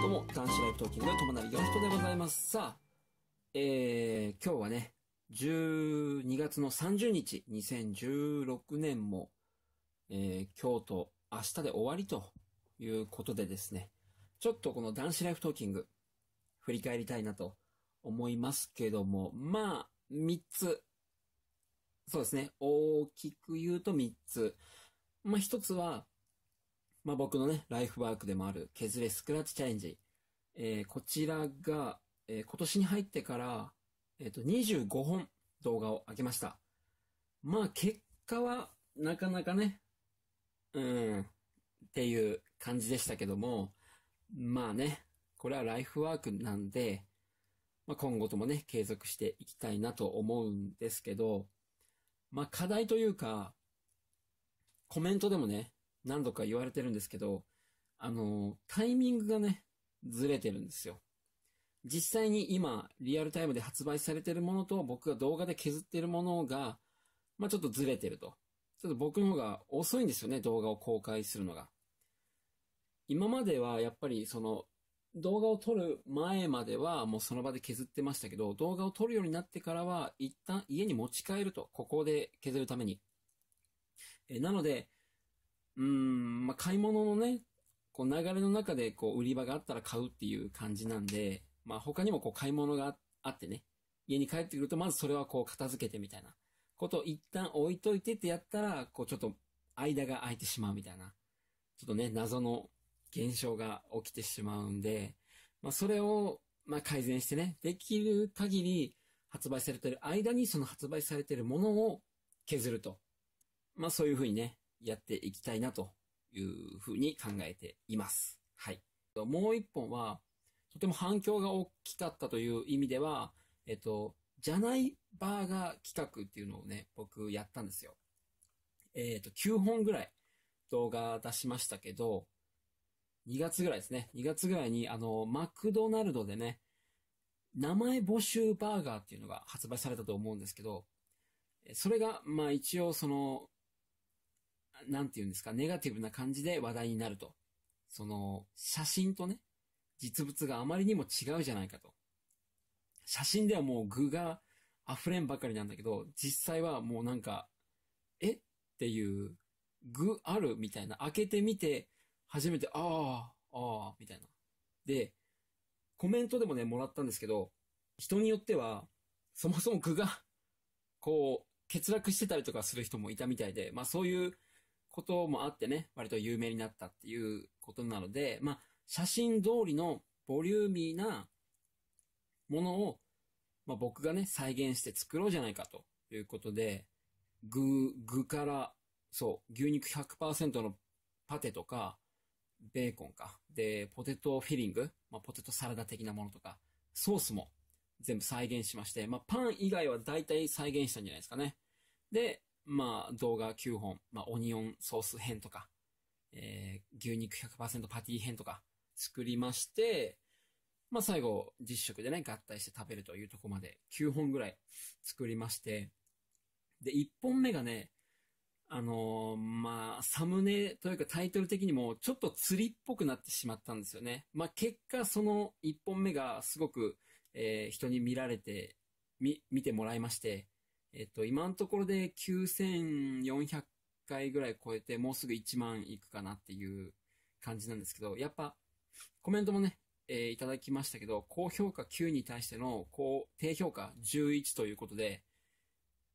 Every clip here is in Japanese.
どうも、男子ライブトーキングの友成ひとでございます。さあ、えー、今日はね、12月の30日、2016年も、えー、今日と明日で終わりということでですね、ちょっとこの男子ライフトーキング、振り返りたいなと思いますけども、まあ、3つ、そうですね、大きく言うと3つ。まあ、1つは、まあ、僕のね、ライフワークでもある、削れスクラッチチャレンジ。えー、こちらが、えー、今年に入ってから、えっ、ー、と、25本動画を上げました。まあ、結果は、なかなかね、うん、っていう感じでしたけども、まあね、これはライフワークなんで、まあ、今後ともね、継続していきたいなと思うんですけど、まあ、課題というか、コメントでもね、何度か言われてるんですけど、あの、タイミングがね、ずれてるんですよ。実際に今、リアルタイムで発売されてるものと、僕が動画で削ってるものが、まあ、ちょっとずれてると。ちょっと僕の方が遅いんですよね、動画を公開するのが。今まではやっぱりその動画を撮る前まではもうその場で削ってましたけど、動画を撮るようになってからは一旦家に持ち帰ると、ここで削るために。えなので、うん、まあ、買い物のね、こう流れの中でこう売り場があったら買うっていう感じなんで、まあ、他にもこう買い物があってね、家に帰ってくるとまずそれはこう片付けてみたいなことを一旦置いといてってやったら、こうちょっと間が空いてしまうみたいな、ちょっとね、謎の現象が起きてしまうんで、まあ、それを、まあ、改善してね、できる限り発売されてる間にその発売されてるものを削ると。まあ、そういうふうにね、やっていきたいなというふうに考えています。はい。もう一本は、とても反響が大きかったという意味では、えっと、じゃないバーガー企画っていうのをね、僕やったんですよ。えっ、と、9本ぐらい動画出しましたけど、2月ぐらいですね。2月ぐらいに、あの、マクドナルドでね、名前募集バーガーっていうのが発売されたと思うんですけど、それが、まあ一応その、なんて言うんですか、ネガティブな感じで話題になると。その、写真とね、実物があまりにも違うじゃないかと。写真ではもう具が溢れんばかりなんだけど、実際はもうなんか、えっていう、具あるみたいな。開けてみて、初めて、ああ、ああ、みたいな。で、コメントでもね、もらったんですけど、人によっては、そもそも具が、こう、欠落してたりとかする人もいたみたいで、まあそういうこともあってね、割と有名になったっていうことなので、まあ、写真通りのボリューミーなものを、まあ、僕がね、再現して作ろうじゃないかということで、具、具から、そう、牛肉100%のパテとか、ベーコンか。で、ポテトフィリング、まあ、ポテトサラダ的なものとか、ソースも全部再現しまして、まあ、パン以外は大体再現したんじゃないですかね。で、まあ、動画9本、まあ、オニオンソース編とか、えー、牛肉100%パティ編とか作りまして、まあ、最後、実食でね、合体して食べるというとこまで9本ぐらい作りまして、で、1本目がね、あのー、まあ、サムネというかタイトル的にもちょっと釣りっぽくなってしまったんですよね。まあ、結果その1本目がすごく、えー、人に見られて、み、見てもらいまして、えっと、今のところで9400回ぐらい超えて、もうすぐ1万いくかなっていう感じなんですけど、やっぱ、コメントもね、えー、いただきましたけど、高評価9に対しての高低評価11ということで、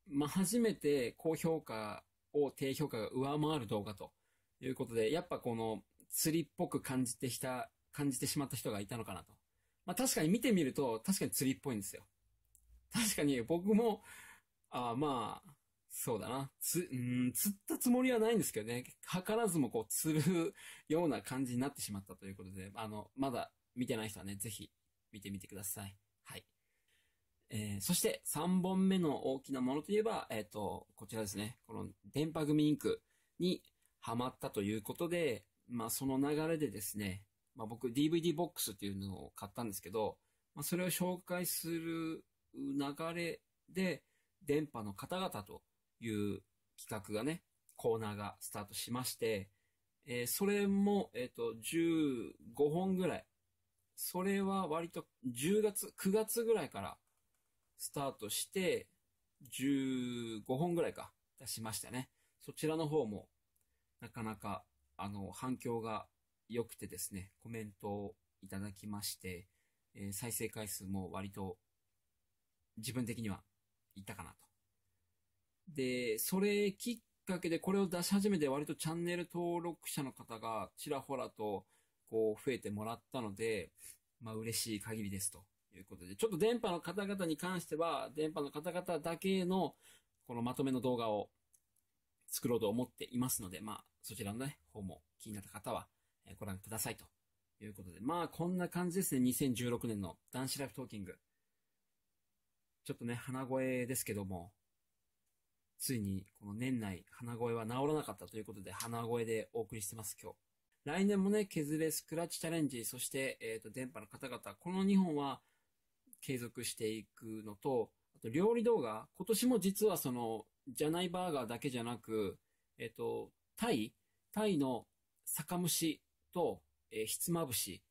まあ、初めて高評価を低評価が上回る動画ということで、やっぱこの釣りっぽく感じてきた、感じてしまった人がいたのかなと。まあ、確かに見てみると、確かに釣りっぽいんですよ。確かに僕もあまあ、そうだな。つ、うん、釣ったつもりはないんですけどね。図らずもこう、釣るような感じになってしまったということで、あの、まだ見てない人はね、ぜひ見てみてください。はい。えー、そして3本目の大きなものといえば、えっ、ー、と、こちらですね。この、電波組インクにハマったということで、まあその流れでですね、まあ僕 DVD ボックスっていうのを買ったんですけど、まあそれを紹介する流れで、電波の方々という企画がね、コーナーがスタートしまして、えー、それも、えっ、ー、と、15本ぐらい。それは割と10月、9月ぐらいからスタートして、15本ぐらいか、出しましたね。そちらの方も、なかなか、あの、反響が良くてですね、コメントをいただきまして、えー、再生回数も割と、自分的にはいたかなと。で、それきっかけでこれを出し始めて割とチャンネル登録者の方がちらほらとこう増えてもらったので、まあ嬉しい限りですということで、ちょっと電波の方々に関しては、電波の方々だけのこのまとめの動画を作ろうと思っていますので、まあそちらのね、方も気になった方はご覧くださいということで、まあこんな感じですね、2016年の男子ライフトーキング。ちょっとね、鼻声ですけども、ついにこの年内鼻声は治らなかったということで鼻声でお送りしてます、今日。来年もね、削れスクラッチチャレンジ、そして、えっ、ー、と、電波の方々、この2本は継続していくのと、あと料理動画、今年も実はその、じゃないバーガーだけじゃなく、えっ、ー、と、タイタイの酒蒸しと、えー、ひつまぶし、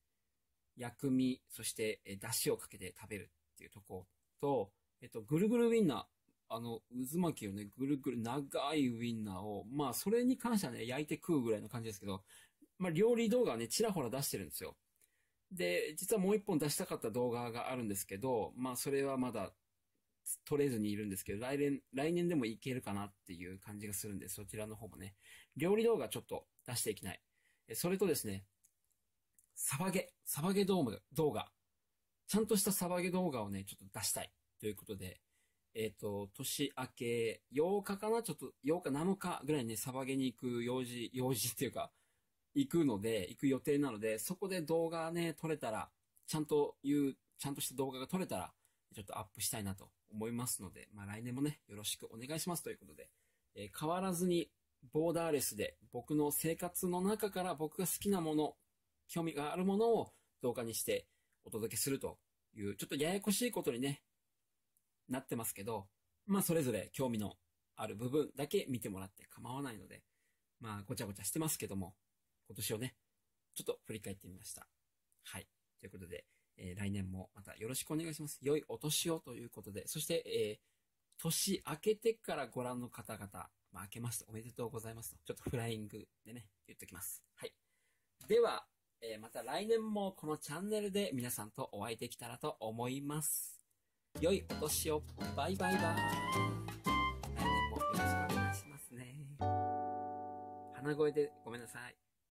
薬味、そして、えー、出汁をかけて食べるっていうとこと、えっと、ぐるぐるウィンナー。あの、渦巻きをね、ぐるぐる長いウィンナーを、まあ、それに関してはね、焼いて食うぐらいの感じですけど、まあ、料理動画はね、ちらほら出してるんですよ。で、実はもう一本出したかった動画があるんですけど、まあ、それはまだ、撮れずにいるんですけど、来年、来年でもいけるかなっていう感じがするんで、そちらの方もね、料理動画ちょっと出していきたい。それとですね、サバゲ、サバゲ動画、ちゃんとしたサバゲ動画をね、ちょっと出したい。ということで、えっ、ー、と、年明け8日かなちょっと8日7日ぐらいにね、サバゲに行く用事、用事っていうか、行くので、行く予定なので、そこで動画ね、撮れたら、ちゃんと言う、ちゃんとした動画が撮れたら、ちょっとアップしたいなと思いますので、まあ来年もね、よろしくお願いしますということで、えー、変わらずにボーダーレスで僕の生活の中から僕が好きなもの、興味があるものを動画にしてお届けするという、ちょっとややこしいことにね、なってますけど、まあそれぞれ興味のある部分だけ見てもらって構わないので、まあごちゃごちゃしてますけども、今年をね、ちょっと振り返ってみました。はい。ということで、えー、来年もまたよろしくお願いします。良いお年をということで、そして、えー、年明けてからご覧の方々、まあ、明けましておめでとうございますと、ちょっとフライングでね、言っときます。はい。では、えー、また来年もこのチャンネルで皆さんとお会いできたらと思います。良いお年を。バイバイバー来年もよろしくお願いしますね。鼻声でごめんなさい。